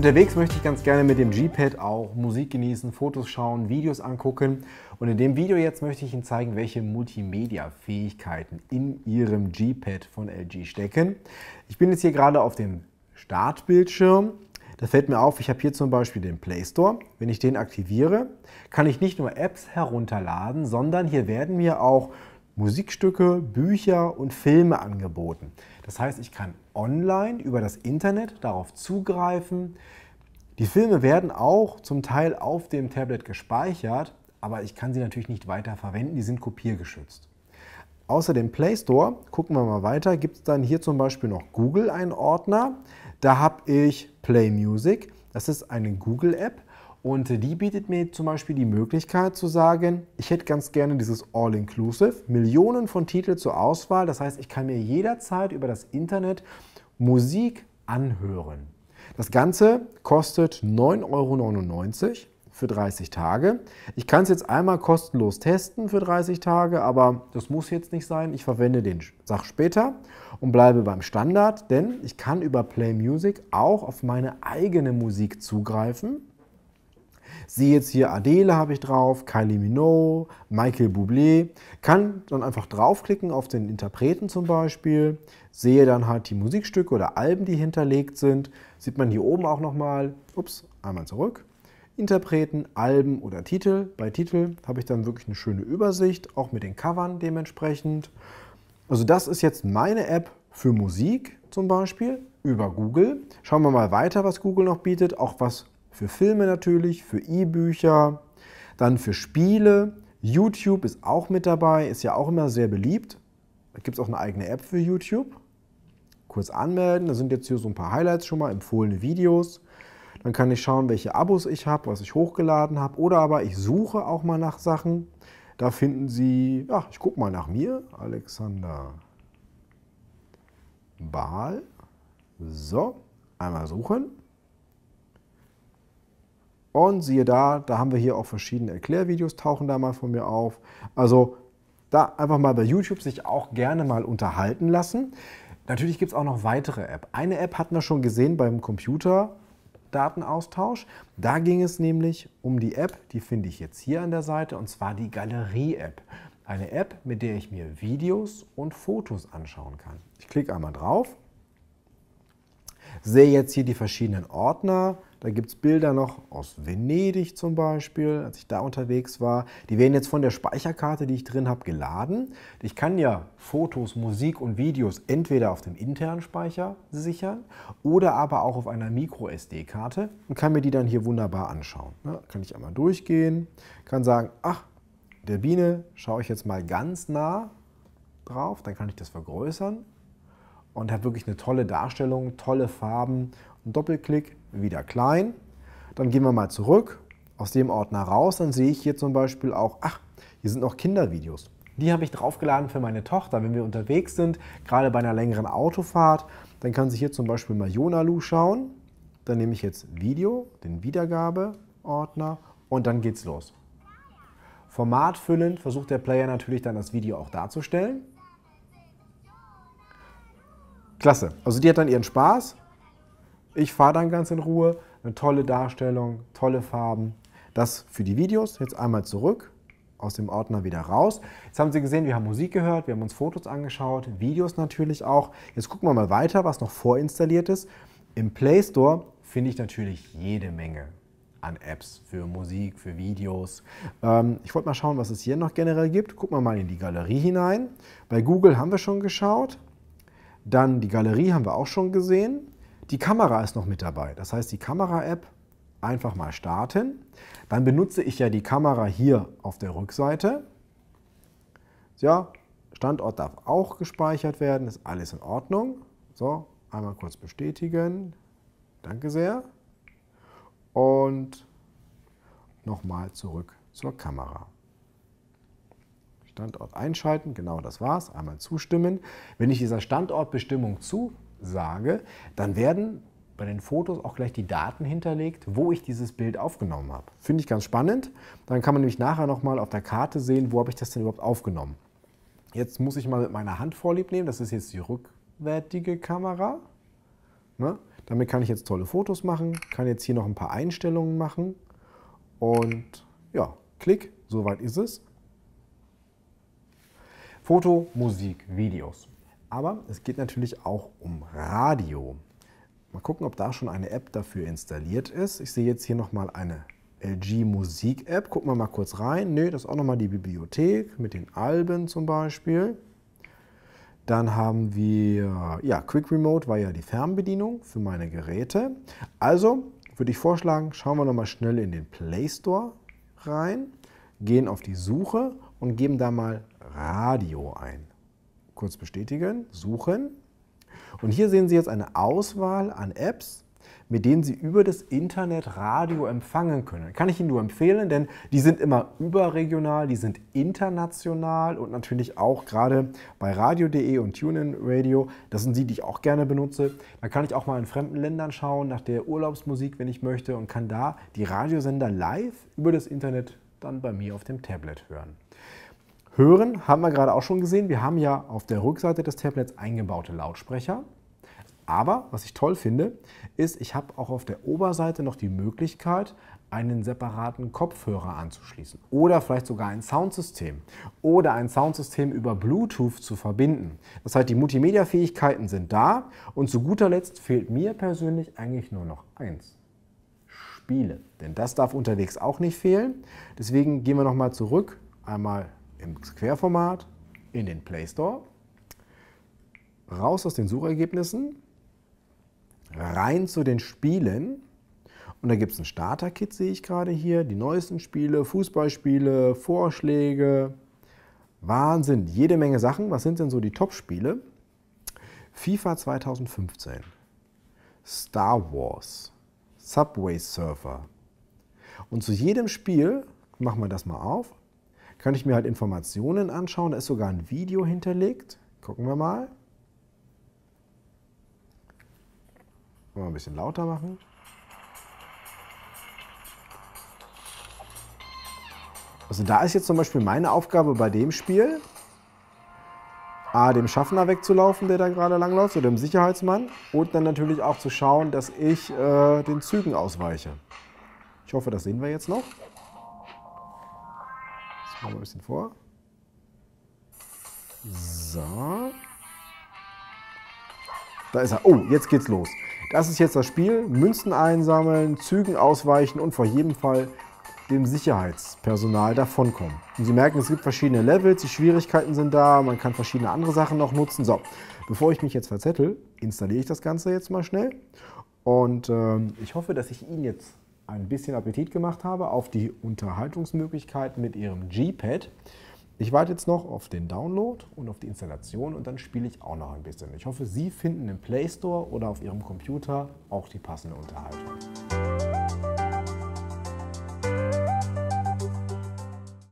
unterwegs möchte ich ganz gerne mit dem G-Pad auch Musik genießen, Fotos schauen, Videos angucken. Und in dem Video jetzt möchte ich Ihnen zeigen, welche Multimedia-Fähigkeiten in Ihrem G-Pad von LG stecken. Ich bin jetzt hier gerade auf dem Startbildschirm. Da fällt mir auf, ich habe hier zum Beispiel den Play Store. Wenn ich den aktiviere, kann ich nicht nur Apps herunterladen, sondern hier werden mir auch Musikstücke, Bücher und Filme angeboten. Das heißt, ich kann online über das Internet darauf zugreifen. Die Filme werden auch zum Teil auf dem Tablet gespeichert, aber ich kann sie natürlich nicht weiter verwenden, die sind kopiergeschützt. Außer dem Play Store, gucken wir mal weiter, gibt es dann hier zum Beispiel noch Google einen Ordner. Da habe ich Play Music, das ist eine Google-App. Und die bietet mir zum Beispiel die Möglichkeit zu sagen, ich hätte ganz gerne dieses All-Inclusive, Millionen von Titeln zur Auswahl. Das heißt, ich kann mir jederzeit über das Internet Musik anhören. Das Ganze kostet 9,99 Euro für 30 Tage. Ich kann es jetzt einmal kostenlos testen für 30 Tage, aber das muss jetzt nicht sein. Ich verwende den Sach später und bleibe beim Standard, denn ich kann über Play Music auch auf meine eigene Musik zugreifen sehe jetzt hier Adele habe ich drauf, Kylie Minogue, Michael Bublé, kann dann einfach draufklicken auf den Interpreten zum Beispiel, sehe dann halt die Musikstücke oder Alben, die hinterlegt sind, sieht man hier oben auch nochmal, ups, einmal zurück, Interpreten, Alben oder Titel. Bei Titel habe ich dann wirklich eine schöne Übersicht, auch mit den Covern dementsprechend. Also das ist jetzt meine App für Musik zum Beispiel über Google. Schauen wir mal weiter, was Google noch bietet, auch was für Filme natürlich, für E-Bücher, dann für Spiele. YouTube ist auch mit dabei, ist ja auch immer sehr beliebt. Da gibt es auch eine eigene App für YouTube. Kurz anmelden, da sind jetzt hier so ein paar Highlights schon mal, empfohlene Videos. Dann kann ich schauen, welche Abos ich habe, was ich hochgeladen habe. Oder aber ich suche auch mal nach Sachen. Da finden Sie, ja, ich gucke mal nach mir, Alexander Baal. So, einmal suchen. Und siehe da, da haben wir hier auch verschiedene Erklärvideos, tauchen da mal von mir auf. Also da einfach mal bei YouTube sich auch gerne mal unterhalten lassen. Natürlich gibt es auch noch weitere App. Eine App hatten wir schon gesehen beim Computerdatenaustausch. Da ging es nämlich um die App, die finde ich jetzt hier an der Seite, und zwar die Galerie-App. Eine App, mit der ich mir Videos und Fotos anschauen kann. Ich klicke einmal drauf, sehe jetzt hier die verschiedenen Ordner, da gibt es Bilder noch aus Venedig zum Beispiel, als ich da unterwegs war. Die werden jetzt von der Speicherkarte, die ich drin habe, geladen. Ich kann ja Fotos, Musik und Videos entweder auf dem internen Speicher sichern oder aber auch auf einer Micro-SD-Karte und kann mir die dann hier wunderbar anschauen. Ja, kann ich einmal durchgehen, kann sagen, ach, der Biene schaue ich jetzt mal ganz nah drauf, dann kann ich das vergrößern und habe wirklich eine tolle Darstellung, tolle Farben. Ein Doppelklick wieder klein. Dann gehen wir mal zurück aus dem Ordner raus, dann sehe ich hier zum Beispiel auch, ach, hier sind noch Kindervideos. Die habe ich draufgeladen für meine Tochter, wenn wir unterwegs sind, gerade bei einer längeren Autofahrt. Dann kann sie hier zum Beispiel mal Jonalu schauen. Dann nehme ich jetzt Video, den Wiedergabeordner und dann geht's los. Formatfüllend versucht der Player natürlich dann das Video auch darzustellen. Klasse, also die hat dann ihren Spaß ich fahre dann ganz in Ruhe. Eine tolle Darstellung, tolle Farben. Das für die Videos. Jetzt einmal zurück, aus dem Ordner wieder raus. Jetzt haben Sie gesehen, wir haben Musik gehört, wir haben uns Fotos angeschaut, Videos natürlich auch. Jetzt gucken wir mal weiter, was noch vorinstalliert ist. Im Play Store finde ich natürlich jede Menge an Apps für Musik, für Videos. Ähm, ich wollte mal schauen, was es hier noch generell gibt. Gucken wir mal in die Galerie hinein. Bei Google haben wir schon geschaut. Dann die Galerie haben wir auch schon gesehen. Die Kamera ist noch mit dabei. Das heißt, die Kamera-App einfach mal starten. Dann benutze ich ja die Kamera hier auf der Rückseite. Ja, Standort darf auch gespeichert werden, ist alles in Ordnung. So, einmal kurz bestätigen. Danke sehr. Und nochmal zurück zur Kamera. Standort einschalten, genau das war's. Einmal zustimmen. Wenn ich dieser Standortbestimmung zu sage, dann werden bei den Fotos auch gleich die Daten hinterlegt, wo ich dieses Bild aufgenommen habe. Finde ich ganz spannend. Dann kann man nämlich nachher nochmal auf der Karte sehen, wo habe ich das denn überhaupt aufgenommen. Jetzt muss ich mal mit meiner Hand vorlieb nehmen. Das ist jetzt die rückwärtige Kamera. Ne? Damit kann ich jetzt tolle Fotos machen, kann jetzt hier noch ein paar Einstellungen machen. Und ja, Klick, soweit ist es. Foto, Musik, Videos. Aber es geht natürlich auch um Radio. Mal gucken, ob da schon eine App dafür installiert ist. Ich sehe jetzt hier nochmal eine LG Musik App. Gucken wir mal kurz rein. Nö, das ist auch nochmal die Bibliothek mit den Alben zum Beispiel. Dann haben wir, ja, Quick Remote war ja die Fernbedienung für meine Geräte. Also würde ich vorschlagen, schauen wir nochmal schnell in den Play Store rein, gehen auf die Suche und geben da mal Radio ein. Kurz bestätigen, suchen. Und hier sehen Sie jetzt eine Auswahl an Apps, mit denen Sie über das Internet Radio empfangen können. Kann ich Ihnen nur empfehlen, denn die sind immer überregional, die sind international und natürlich auch gerade bei radio.de und TuneIn Radio, das sind die, die ich auch gerne benutze. Da kann ich auch mal in fremden Ländern schauen nach der Urlaubsmusik, wenn ich möchte und kann da die Radiosender live über das Internet dann bei mir auf dem Tablet hören. Hören haben wir gerade auch schon gesehen. Wir haben ja auf der Rückseite des Tablets eingebaute Lautsprecher. Aber was ich toll finde, ist, ich habe auch auf der Oberseite noch die Möglichkeit, einen separaten Kopfhörer anzuschließen oder vielleicht sogar ein Soundsystem oder ein Soundsystem über Bluetooth zu verbinden. Das heißt, die Multimedia-Fähigkeiten sind da und zu guter Letzt fehlt mir persönlich eigentlich nur noch eins. Spiele. Denn das darf unterwegs auch nicht fehlen. Deswegen gehen wir nochmal zurück, einmal im Querformat in den Play Store, raus aus den Suchergebnissen, rein zu den Spielen. Und da gibt es ein Starter-Kit, sehe ich gerade hier, die neuesten Spiele, Fußballspiele, Vorschläge. Wahnsinn, jede Menge Sachen. Was sind denn so die Top-Spiele? FIFA 2015, Star Wars, Subway Surfer. Und zu jedem Spiel, machen wir das mal auf, kann ich mir halt Informationen anschauen. Da ist sogar ein Video hinterlegt. Gucken wir mal. Mal ein bisschen lauter machen. Also da ist jetzt zum Beispiel meine Aufgabe bei dem Spiel, A, dem Schaffner wegzulaufen, der da gerade langläuft, oder dem Sicherheitsmann. Und dann natürlich auch zu schauen, dass ich äh, den Zügen ausweiche. Ich hoffe, das sehen wir jetzt noch. Machen wir ein bisschen vor. So. Da ist er. Oh, jetzt geht's los. Das ist jetzt das Spiel. Münzen einsammeln, Zügen ausweichen und vor jedem Fall dem Sicherheitspersonal davonkommen. Und Sie merken, es gibt verschiedene Levels, die Schwierigkeiten sind da, man kann verschiedene andere Sachen noch nutzen. So, bevor ich mich jetzt verzettel, installiere ich das Ganze jetzt mal schnell. Und ähm, ich hoffe, dass ich Ihnen jetzt ein bisschen Appetit gemacht habe auf die Unterhaltungsmöglichkeiten mit ihrem G-Pad. Ich warte jetzt noch auf den Download und auf die Installation und dann spiele ich auch noch ein bisschen. Ich hoffe, Sie finden im Play Store oder auf Ihrem Computer auch die passende Unterhaltung.